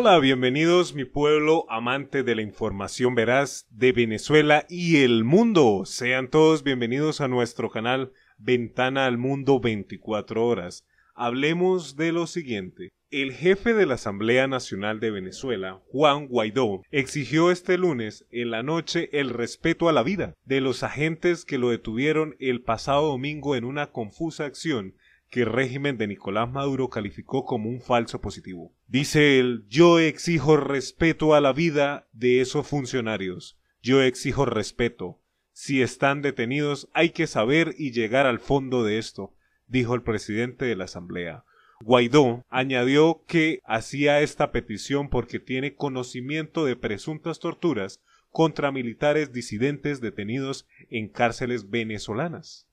Hola, bienvenidos mi pueblo amante de la información veraz de Venezuela y el mundo. Sean todos bienvenidos a nuestro canal Ventana al Mundo 24 horas. Hablemos de lo siguiente. El jefe de la Asamblea Nacional de Venezuela, Juan Guaidó, exigió este lunes en la noche el respeto a la vida de los agentes que lo detuvieron el pasado domingo en una confusa acción que el régimen de Nicolás Maduro calificó como un falso positivo. Dice él, yo exijo respeto a la vida de esos funcionarios, yo exijo respeto. Si están detenidos hay que saber y llegar al fondo de esto, dijo el presidente de la Asamblea. Guaidó añadió que hacía esta petición porque tiene conocimiento de presuntas torturas contra militares disidentes detenidos en cárceles venezolanas.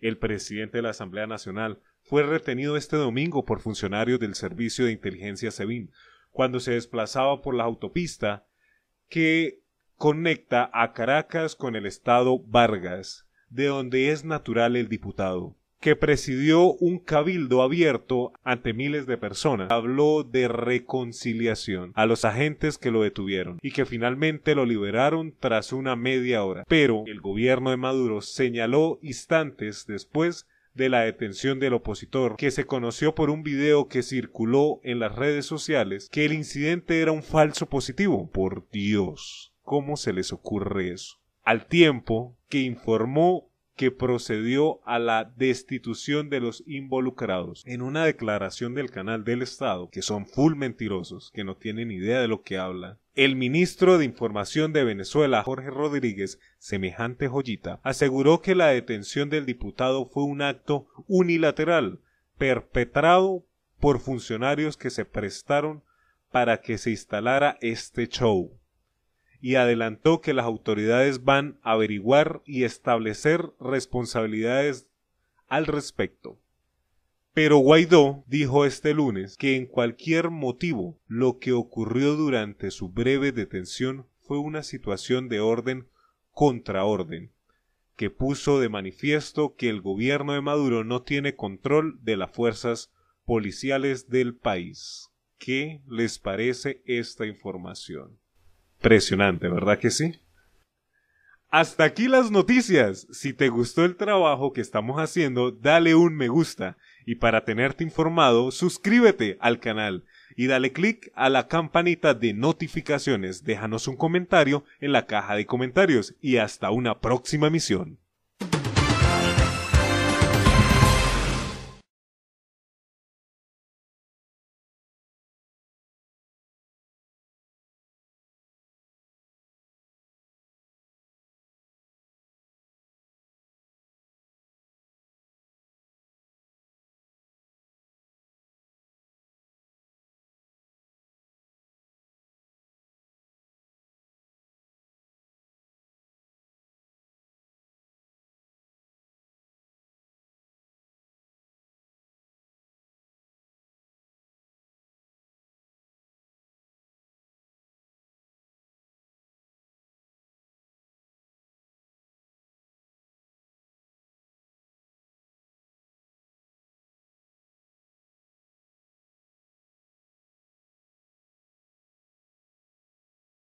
El presidente de la Asamblea Nacional, fue retenido este domingo por funcionarios del Servicio de Inteligencia SEBIN cuando se desplazaba por la autopista que conecta a Caracas con el estado Vargas, de donde es natural el diputado, que presidió un cabildo abierto ante miles de personas. Habló de reconciliación a los agentes que lo detuvieron y que finalmente lo liberaron tras una media hora. Pero el gobierno de Maduro señaló instantes después de la detención del opositor, que se conoció por un video que circuló en las redes sociales que el incidente era un falso positivo. Por Dios, ¿cómo se les ocurre eso? Al tiempo que informó que procedió a la destitución de los involucrados. En una declaración del canal del Estado, que son full mentirosos, que no tienen idea de lo que hablan, el ministro de Información de Venezuela, Jorge Rodríguez, semejante joyita, aseguró que la detención del diputado fue un acto unilateral, perpetrado por funcionarios que se prestaron para que se instalara este show y adelantó que las autoridades van a averiguar y establecer responsabilidades al respecto. Pero Guaidó dijo este lunes que en cualquier motivo lo que ocurrió durante su breve detención fue una situación de orden contra orden, que puso de manifiesto que el gobierno de Maduro no tiene control de las fuerzas policiales del país. ¿Qué les parece esta información? Impresionante, ¿verdad que sí? Hasta aquí las noticias. Si te gustó el trabajo que estamos haciendo, dale un me gusta. Y para tenerte informado, suscríbete al canal y dale click a la campanita de notificaciones. Déjanos un comentario en la caja de comentarios y hasta una próxima misión.